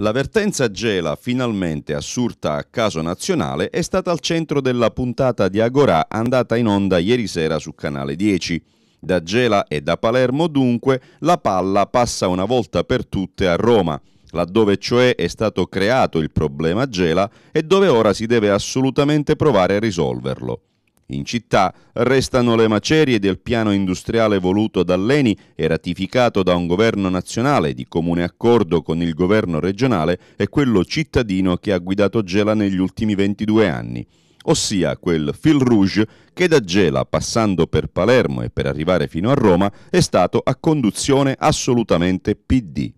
L'avvertenza Gela, finalmente assurta a caso nazionale, è stata al centro della puntata di Agorà andata in onda ieri sera su Canale 10. Da Gela e da Palermo dunque la palla passa una volta per tutte a Roma, laddove cioè è stato creato il problema Gela e dove ora si deve assolutamente provare a risolverlo. In città restano le macerie del piano industriale voluto dall'ENI e ratificato da un governo nazionale di comune accordo con il governo regionale e quello cittadino che ha guidato Gela negli ultimi 22 anni ossia quel fil rouge che da Gela, passando per Palermo e per arrivare fino a Roma, è stato a conduzione assolutamente PD.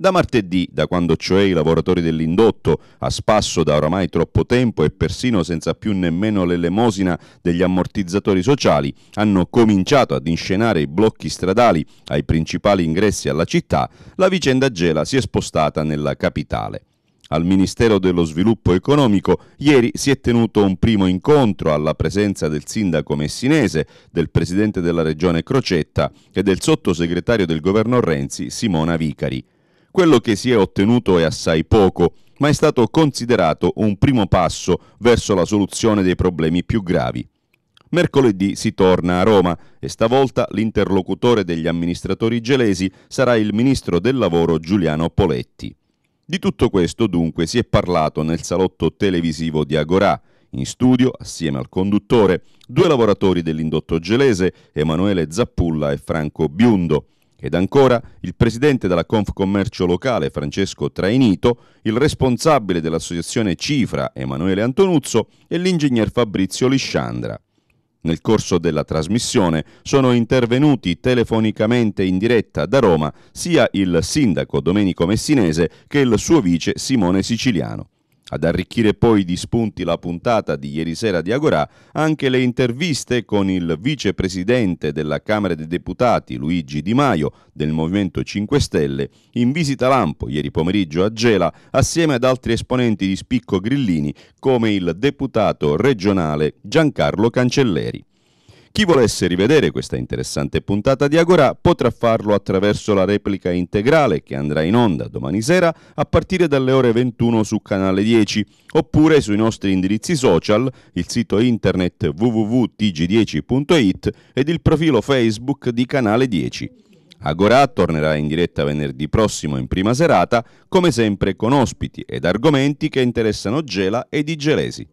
Da martedì, da quando cioè i lavoratori dell'indotto, a spasso da oramai troppo tempo e persino senza più nemmeno l'elemosina degli ammortizzatori sociali, hanno cominciato ad inscenare i blocchi stradali ai principali ingressi alla città, la vicenda Gela si è spostata nella capitale. Al Ministero dello Sviluppo Economico ieri si è tenuto un primo incontro alla presenza del sindaco messinese, del presidente della regione Crocetta e del sottosegretario del governo Renzi Simona Vicari. Quello che si è ottenuto è assai poco, ma è stato considerato un primo passo verso la soluzione dei problemi più gravi. Mercoledì si torna a Roma e stavolta l'interlocutore degli amministratori gelesi sarà il ministro del lavoro Giuliano Poletti. Di tutto questo dunque si è parlato nel salotto televisivo di Agorà. In studio, assieme al conduttore, due lavoratori dell'indotto gelese, Emanuele Zappulla e Franco Biundo. Ed ancora il presidente della Confcommercio locale Francesco Trainito, il responsabile dell'associazione Cifra Emanuele Antonuzzo e l'ingegner Fabrizio Lisciandra. Nel corso della trasmissione sono intervenuti telefonicamente in diretta da Roma sia il sindaco Domenico Messinese che il suo vice Simone Siciliano. Ad arricchire poi di spunti la puntata di ieri sera di Agorà anche le interviste con il vicepresidente della Camera dei Deputati Luigi Di Maio del Movimento 5 Stelle in visita Lampo ieri pomeriggio a Gela assieme ad altri esponenti di spicco grillini come il deputato regionale Giancarlo Cancelleri. Chi volesse rivedere questa interessante puntata di Agora potrà farlo attraverso la replica integrale che andrà in onda domani sera a partire dalle ore 21 su canale 10 oppure sui nostri indirizzi social, il sito internet www.tg10.it ed il profilo Facebook di canale 10. Agora tornerà in diretta venerdì prossimo in prima serata, come sempre con ospiti ed argomenti che interessano Gela e i Gelesi.